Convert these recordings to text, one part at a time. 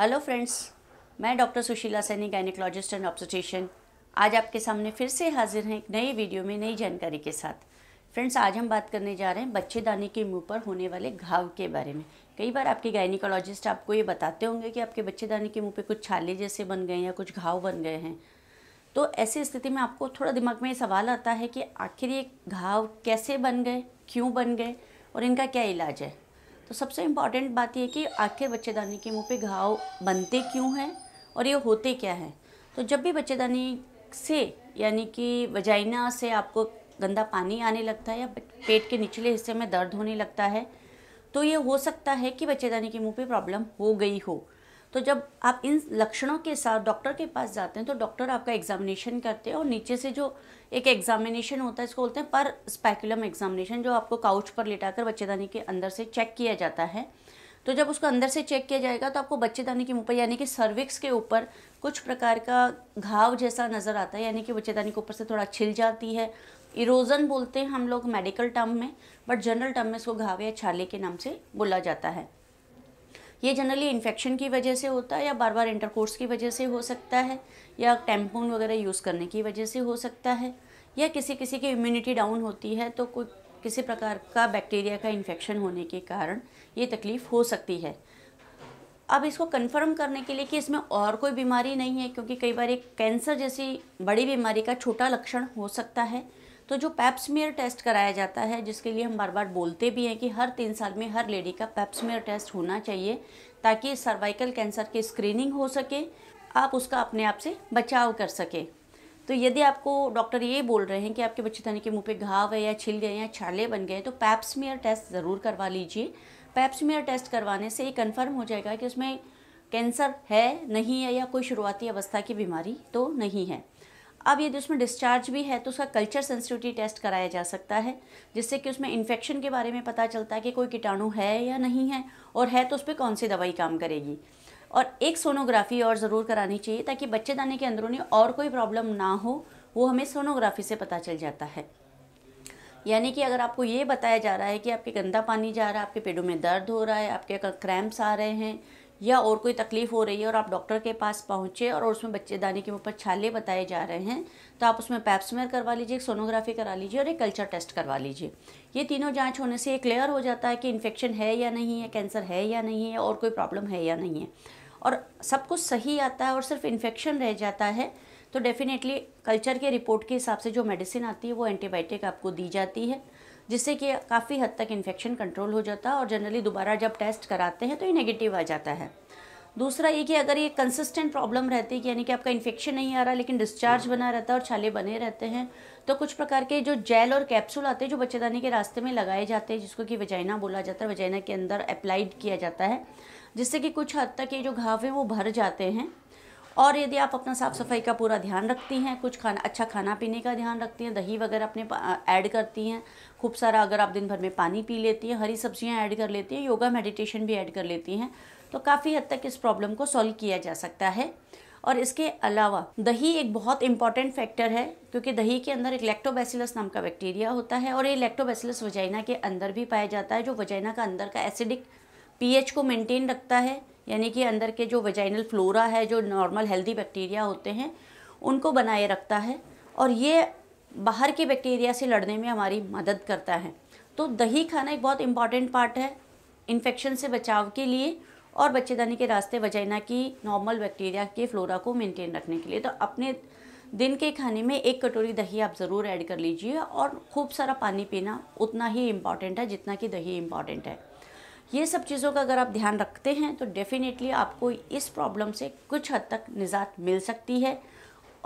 hello friends मैं doctor Sushila Saini gynaecologist and obstetrician आज आपके सामने फिर से हाजिर हैं एक नई वीडियो में नई जानकारी के साथ फ्रेंड्स आज हम बात करने जा रहे हैं बच्चेदानी के मुंह पर होने वाले घाव के बारे में कई बार आपके गाइनिकोलॉजिस्ट आपको ये बताते होंगे कि आपके बच्चेदानी के मुँह पर कुछ छाले जैसे बन गए हैं या कुछ घाव बन गए हैं तो ऐसी स्थिति में आपको थोड़ा दिमाग में ये सवाल आता है कि आखिर ये घाव कैसे बन गए क्यों बन गए और इनका क्या इलाज है तो सबसे इम्पॉर्टेंट बात यह कि आखिर बच्चेदानी के मुंह पे घाव बनते क्यों हैं और ये होते क्या हैं तो जब भी बच्चेदानी से यानी कि वजाइना से आपको गंदा पानी आने लगता है या पेट के निचले हिस्से में दर्द होने लगता है तो ये हो सकता है कि बच्चेदानी के मुंह पे प्रॉब्लम हो गई हो तो जब आप इन लक्षणों के साथ डॉक्टर के पास जाते हैं तो डॉक्टर आपका एग्जामिनेशन करते हैं और नीचे से जो एक एग्जामिनेशन होता है इसको बोलते हैं पर स्पैकुलम एग्जामिनेशन जो आपको काउच पर लिटाकर बच्चेदानी के अंदर से चेक किया जाता है तो जब उसको अंदर से चेक किया जाएगा तो आपको बच्चेदानी के ऊपर यानी कि सर्विक्स के ऊपर कुछ प्रकार का घाव जैसा नज़र आता है यानी कि बच्चेदानी के ऊपर से थोड़ा छिल जाती है इरोजन बोलते हैं हम लोग मेडिकल टर्म में बट जनरल टर्म में इसको घाव या छाले के नाम से बोला जाता है ये जनरली इन्फेक्शन की वजह से होता है या बार बार इंटरकोर्स की वजह से हो सकता है या टैम्पोन वगैरह यूज़ करने की वजह से हो सकता है या किसी किसी की इम्यूनिटी डाउन होती है तो कोई किसी प्रकार का बैक्टीरिया का इन्फेक्शन होने के कारण ये तकलीफ़ हो सकती है अब इसको कंफर्म करने के लिए कि इसमें और कोई बीमारी नहीं है क्योंकि कई बार एक कैंसर जैसी बड़ी बीमारी का छोटा लक्षण हो सकता है तो जो पैप्समेयर टेस्ट कराया जाता है जिसके लिए हम बार बार बोलते भी हैं कि हर तीन साल में हर लेडी का पैप्समेयर टेस्ट होना चाहिए ताकि सर्वाइकल कैंसर की स्क्रीनिंग हो सके आप उसका अपने आप से बचाव कर सकें तो यदि आपको डॉक्टर ये बोल रहे हैं कि आपके बच्चे धनी के मुँह पे घाव है या छिल गए या छाले बन गए तो पैप्समेयर टेस्ट ज़रूर करवा लीजिए पैप्समेयर टेस्ट करवाने से ये कन्फर्म हो जाएगा कि उसमें कैंसर है नहीं है या कोई शुरुआती अवस्था की बीमारी तो नहीं है अब यदि उसमें डिस्चार्ज भी है तो उसका कल्चर सेंसिटिविटी टेस्ट कराया जा सकता है जिससे कि उसमें इन्फेक्शन के बारे में पता चलता है कि कोई कीटाणु है या नहीं है और है तो उस पर कौन सी दवाई काम करेगी और एक सोनोग्राफी और ज़रूर करानी चाहिए ताकि बच्चे दाने के अंदरूनी और कोई प्रॉब्लम ना हो वो हमें सोनोग्राफी से पता चल जाता है यानी कि अगर आपको ये बताया जा रहा है कि आपके गंदा पानी जा रहा है आपके पेटों में दर्द हो रहा है आपके क्रैम्प्स आ रहे हैं या और कोई तकलीफ़ हो रही है और आप डॉक्टर के पास पहुँचे और उसमें बच्चेदानी के ऊपर छाले बताए जा रहे हैं तो आप उसमें पैप्समेर करवा लीजिए एक सोनोग्राफी करा लीजिए और एक कल्चर टेस्ट करवा लीजिए ये तीनों जाँच होने से क्लियर हो जाता है कि इन्फेक्शन है या नहीं है कैंसर है या नहीं है और कोई प्रॉब्लम है या नहीं है और सब कुछ सही आता है और सिर्फ इन्फेक्शन रह जाता है तो डेफ़िनेटली कल्चर के रिपोर्ट के हिसाब से जो मेडिसिन आती है वो एंटीबायोटिक आपको दी जाती है जिससे कि काफ़ी हद तक इन्फेक्शन कंट्रोल हो जाता है और जनरली दोबारा जब टेस्ट कराते हैं तो ये नेगेटिव आ जाता है दूसरा ये कि अगर ये कंसिस्टेंट प्रॉब्लम रहती है यानी कि आपका इन्फेक्शन नहीं आ रहा लेकिन डिस्चार्ज बना रहता है और छाले बने रहते हैं तो कुछ प्रकार के जो जेल और कैप्सूल आते हैं जो बच्चेदानी के रास्ते में लगाए जाते हैं जिसको कि वजाइना बोला जाता है वजाइना के अंदर अप्लाइड किया जाता है जिससे कि कुछ हद तक ये जो घाव हैं वो भर जाते हैं और यदि आप अपना साफ़ सफाई का पूरा ध्यान रखती हैं कुछ खाना अच्छा खाना पीने का ध्यान रखती हैं दही वगैरह अपने ऐड करती हैं खूब सारा अगर आप दिन भर में पानी पी लेती हैं हरी सब्जियां ऐड कर लेती हैं योगा मेडिटेशन भी ऐड कर लेती हैं तो काफ़ी हद तक इस प्रॉब्लम को सॉल्व किया जा सकता है और इसके अलावा दही एक बहुत इंपॉर्टेंट फैक्टर है क्योंकि दही के अंदर एक लैक्टोबैसिलस नाम का बैक्टीरिया होता है और ये लैक्टोबैसिलस वजाइना के अंदर भी पाया जाता है जो वजाइना का अंदर का एसिडिक पीएच को मेंटेन रखता है यानी कि अंदर के जो वेजाइनल फ्लोरा है जो नॉर्मल हेल्दी बैक्टीरिया होते हैं उनको बनाए रखता है और ये बाहर के बैक्टीरिया से लड़ने में हमारी मदद करता है तो दही खाना एक बहुत इंपॉर्टेंट पार्ट है इन्फेक्शन से बचाव के लिए और बच्चेदानी के रास्ते वजाइना की नॉर्मल बैक्टीरिया के फ्लोरा को मेंटेन रखने के लिए तो अपने दिन के खाने में एक कटोरी दही आप ज़रूर ऐड कर लीजिए और खूब सारा पानी पीना उतना ही इम्पॉर्टेंट है जितना कि दही इम्पॉर्टेंट है ये सब चीज़ों का अगर आप ध्यान रखते हैं तो डेफ़िनेटली आपको इस प्रॉब्लम से कुछ हद तक निजात मिल सकती है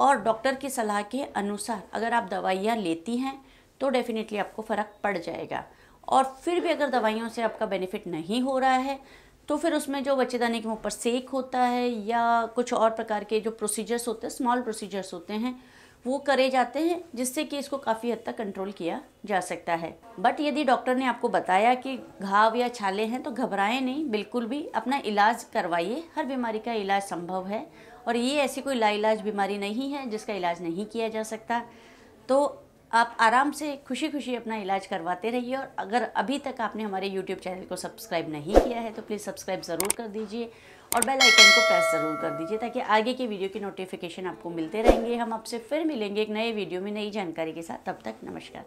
और डॉक्टर की सलाह के अनुसार अगर आप दवाइयाँ लेती हैं तो डेफ़िनेटली आपको फ़र्क पड़ जाएगा और फिर भी अगर दवाइयों से आपका बेनिफिट नहीं हो रहा है तो फिर उसमें जो बच्चेदानी के ऊपर सेक होता है या कुछ और प्रकार के जो प्रोसीजर्स होते हैं स्मॉल प्रोसीजर्स होते हैं वो करे जाते हैं जिससे कि इसको काफ़ी हद तक कंट्रोल किया जा सकता है बट यदि डॉक्टर ने आपको बताया कि घाव या छाले हैं तो घबराएं नहीं बिल्कुल भी अपना इलाज करवाइए हर बीमारी का इलाज संभव है और ये ऐसी कोई लाइलाज बीमारी नहीं है जिसका इलाज नहीं किया जा सकता तो आप आराम से खुशी खुशी अपना इलाज करवाते रहिए और अगर अभी तक आपने हमारे यूट्यूब चैनल को सब्सक्राइब नहीं किया है तो प्लीज़ सब्सक्राइब ज़रूर कर दीजिए और बेल आइकन को प्रेस ज़रूर कर दीजिए ताकि आगे की वीडियो की नोटिफिकेशन आपको मिलते रहेंगे हम आपसे फिर मिलेंगे एक नए वीडियो में नई जानकारी के साथ तब तक नमस्कार